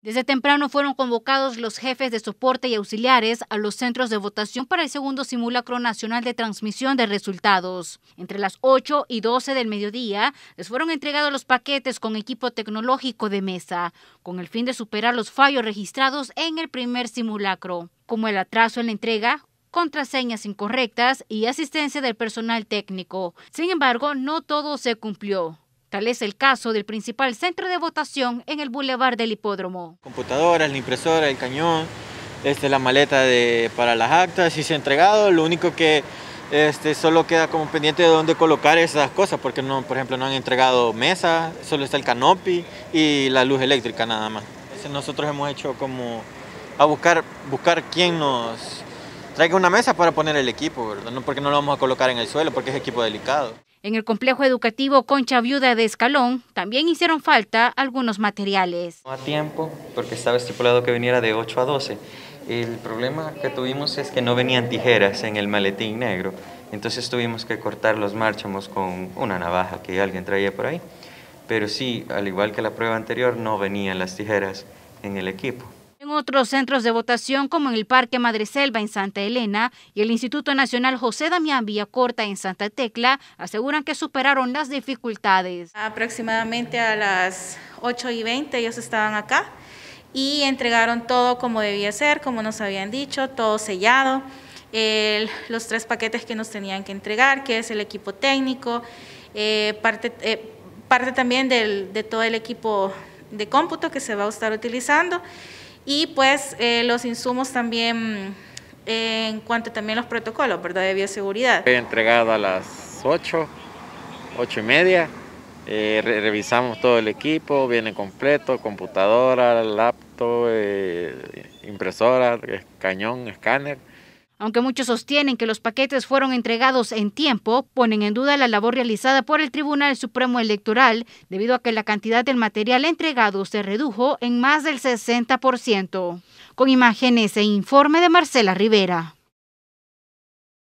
Desde temprano fueron convocados los jefes de soporte y auxiliares a los centros de votación para el segundo simulacro nacional de transmisión de resultados. Entre las 8 y 12 del mediodía les fueron entregados los paquetes con equipo tecnológico de mesa, con el fin de superar los fallos registrados en el primer simulacro, como el atraso en la entrega, contraseñas incorrectas y asistencia del personal técnico. Sin embargo, no todo se cumplió. Tal es el caso del principal centro de votación en el Boulevard del Hipódromo. computadora, la impresora, el cañón, este, la maleta de, para las actas y se ha entregado. Lo único que este, solo queda como pendiente de dónde colocar esas cosas, porque no, por ejemplo no han entregado mesas, solo está el canopy y la luz eléctrica nada más. nosotros hemos hecho como a buscar, buscar quién nos traiga una mesa para poner el equipo, ¿verdad? porque no lo vamos a colocar en el suelo, porque es equipo delicado. En el complejo educativo Concha Viuda de Escalón también hicieron falta algunos materiales. No a tiempo, porque estaba estipulado que viniera de 8 a 12. El problema que tuvimos es que no venían tijeras en el maletín negro, entonces tuvimos que cortar los márchamos con una navaja que alguien traía por ahí. Pero sí, al igual que la prueba anterior, no venían las tijeras en el equipo otros centros de votación, como en el Parque Madreselva en Santa Elena y el Instituto Nacional José Damián Villacorta en Santa Tecla, aseguran que superaron las dificultades. Aproximadamente a las 8 y 20 ellos estaban acá y entregaron todo como debía ser, como nos habían dicho, todo sellado. los tres paquetes que nos tenían que entregar, que es el equipo técnico, eh, parte, eh, parte también de todo el equipo de cómputo que se va a estar utilizando y pues eh, los insumos también eh, en cuanto también los protocolos, ¿verdad? De bioseguridad. Fue entregada a las 8, 8 y media. Eh, revisamos todo el equipo, viene completo, computadora, laptop, impresora, cañón, escáner. Aunque muchos sostienen que los paquetes fueron entregados en tiempo, ponen en duda la labor realizada por el Tribunal Supremo Electoral debido a que la cantidad del material entregado se redujo en más del 60%. Con imágenes e informe de Marcela Rivera.